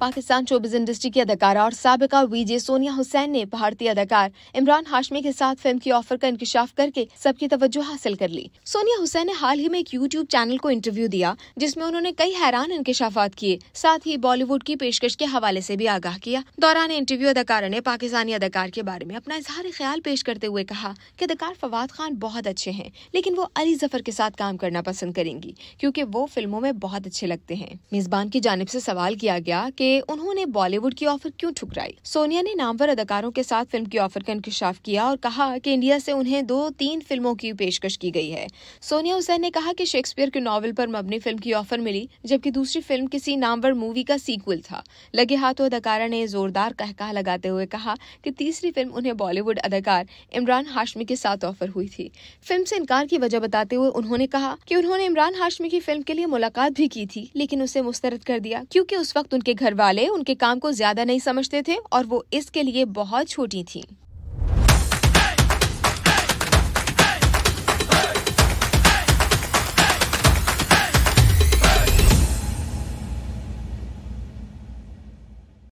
पाकिस्तान चौबीस इंडस्ट्री की अदाकारा और सबका वीजे सोनिया हुसैन ने भारतीय अदाकार इमरान हाशमी के साथ फिल्म की ऑफर का इंकशाफ करके सबकी तवज्जो हासिल कर ली सोनिया हुसैन ने हाल ही में एक यूट्यूब चैनल को इंटरव्यू दिया जिसमें उन्होंने कई हैरान इंकशाफात किए साथ ही बॉलीवुड की पेशकश के हवाले से भी आगाह किया दौरान इंटरव्यू अदाकारा ने पाकिस्तानी अदाकार के बारे में अपना इजहार ख्याल पेश करते हुए कहा की अदाकार फवाद खान बहुत अच्छे हैं लेकिन वो अली जफर के साथ काम करना पसंद करेंगी क्योंकि वो फिल्मों में बहुत अच्छे लगते हैं मेजबान की जानब ऐसी सवाल किया गया कि उन्होंने बॉलीवुड की ऑफर क्यों ठुकराई सोनिया ने नामवर अदाकारों के साथ फिल्म की ऑफर का इंकशाफ किया और कहा कि इंडिया से उन्हें दो तीन फिल्मों की पेशकश की गई है सोनिया हुसैन ने कहा कि शेक्सपियर के नॉवल पर मबनी फिल्म की ऑफर मिली जबकि दूसरी फिल्म किसी नामवर मूवी का सीक्वल था लगे हाथों अदाकारा ने जोरदार कहकहा लगाते हुए कहा कि तीसरी फिल्म उन्हें बॉलीवुड अदाकार इमरान हाशमी के साथ ऑफर हुई थी फिल्म से इनकार की वजह बताते हुए उन्होंने कहा कि उन्होंने इमरान हाशमी की फिल्म के लिए मुलाकात भी की थी लेकिन उसे मुस्तरद कर दिया क्योंकि उस वक्त उनके घर वाले उनके काम को ज्यादा नहीं समझते थे और वो इसके लिए बहुत छोटी थी